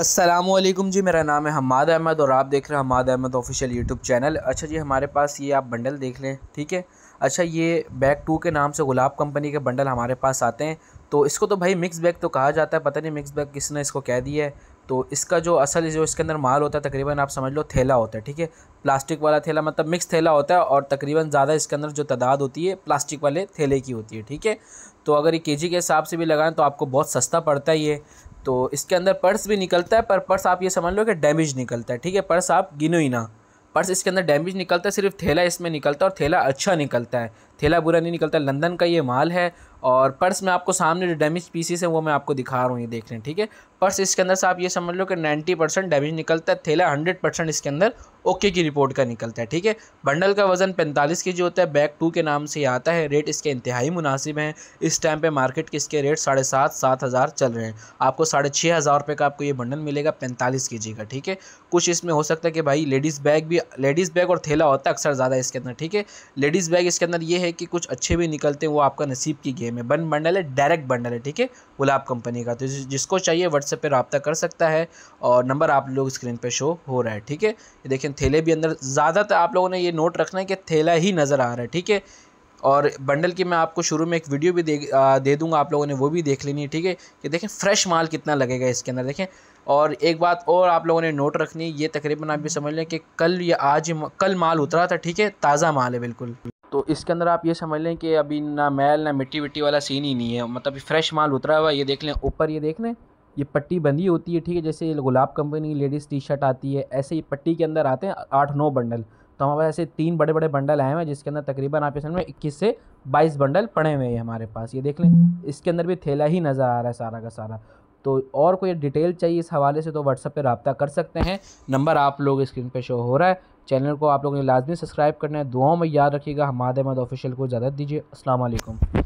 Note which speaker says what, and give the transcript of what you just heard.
Speaker 1: असलम जी मेरा नाम है हमाद अहमद और आप देख रहे हैं Hammad Ahmed official YouTube channel अच्छा जी हमारे पास ये आप बंडल देख लें ठीक है अच्छा ये बैग टू के नाम से गुलाब कंपनी के बंडल हमारे पास आते हैं तो इसको तो भाई मिक्स बैग तो कहा जाता है पता नहीं मिक्स बैग किसने इसको कह दिया है तो इसका जो असल जो इसके अंदर माल होता है तकरीबन आप समझ लो थैला होता है ठीक है प्लास्टिक वाला थैला मतलब मिक्स थैला होता है और तकरीबन ज़्यादा इसके अंदर जो तादाद होती है प्लास्टिक वाले थैले की होती है ठीक है तो अगर ये के के हिसाब से भी लगाएं तो आपको बहुत सस्ता पड़ता है ये तो इसके अंदर पर्स भी निकलता है पर पर्स आप ये समझ लो कि डैमेज निकलता है ठीक है पर्स आप गिनो ही ना पर्स इसके अंदर डैमेज निकलता है सिर्फ थैला इसमें निकलता है और थैला अच्छा निकलता है थैला बुरा नहीं निकलता लंदन का ये माल है और पर्स में आपको सामने जो डैमेज पीसीस है वो मैं आपको दिखा रहा हूँ ये देख लें ठीक है पर्स इसके अंदर से आप ये समझ लो कि 90 परसेंट डैमेज निकलता है थैला 100 परसेंट इसके अंदर ओके की रिपोर्ट का निकलता है ठीक है बंडल का वजन 45 के जी होता है बैग टू के नाम से आता है रेट इसके इंतहाई मुनासिब हैं इस टाइम पे मार्केट के इसके रेट साढ़े सात सात हज़ार चल रहे हैं आपको साढ़े छः हज़ार रुपये का आपको ये बंडल मिलेगा पैंतालीस के जी का ठीक है कुछ इसमें हो सकता है कि भाई लेडीज़ बैग भी लेडीज़ बैग और थैला होता है अक्सर ज़्यादा इसके अंदर ठीक है लेडीज़ बैग इसके अंदर ये है है कि कुछ अच्छे भी निकलते हैं वो आपका नसीब की गेम है बन बंडल है डायरेक्ट बंडल है ठीक है गुलाब कंपनी का तो जिसको चाहिए व्हाट्सएप पर रबता कर सकता है और नंबर आप लोग स्क्रीन पर शो हो रहा है ठीक है देखिए देखें थैले भी अंदर ज़्यादातर आप लोगों ने ये नोट रखना है कि थैला ही नज़र आ रहा है ठीक है और बंडल की मैं आपको शुरू में एक वीडियो भी दे आ, दे दूंगा आप लोगों ने वो भी देख लेनी है ठीक है कि देखें फ्रेश माल कितना लगेगा इसके अंदर देखें और एक बात और आप लोगों ने नोट रखनी है ये तकरीबन आप भी हम्म। समझ लें कि कल या आज कल माल उतरा था ठीक है ताज़ा माल है बिल्कुल तो इसके अंदर आप ये समझ लें कि अभी ना मैल ना मिट्टी विट्टी वाला सीन ही नहीं है मतलब फ्रेश माल उतरा हुआ ये देख लें ऊपर ये देख लें ये पट्टी बंधी होती है ठीक है जैसे Gulab company ladies T shirt आती है ऐसे ही पट्टी के अंदर आते हैं आठ नौ बंडल तो हमारे पास ऐसे तीन बड़े बड़े बंडल आए हुए हैं जिसके अंदर तकरीबन आप इसमें इक्कीस से बाईस बंडल पड़े हुए हैं हमारे पास ये देख लें इसके अंदर भी थैला ही नज़र आ रहा है सारा का सारा तो और कोई डिटेल चाहिए इस हवाले से तो व्हाट्सअप पर रबता कर सकते हैं नंबर आप लोग स्क्रीन पर शो हो रहा है चैनल को आप लोगों ने लाजमी सब्सक्राइब करना है दुआओं में याद रखिएगा हमारे मद ऑफिशियल को इजाज़त दीजिए असल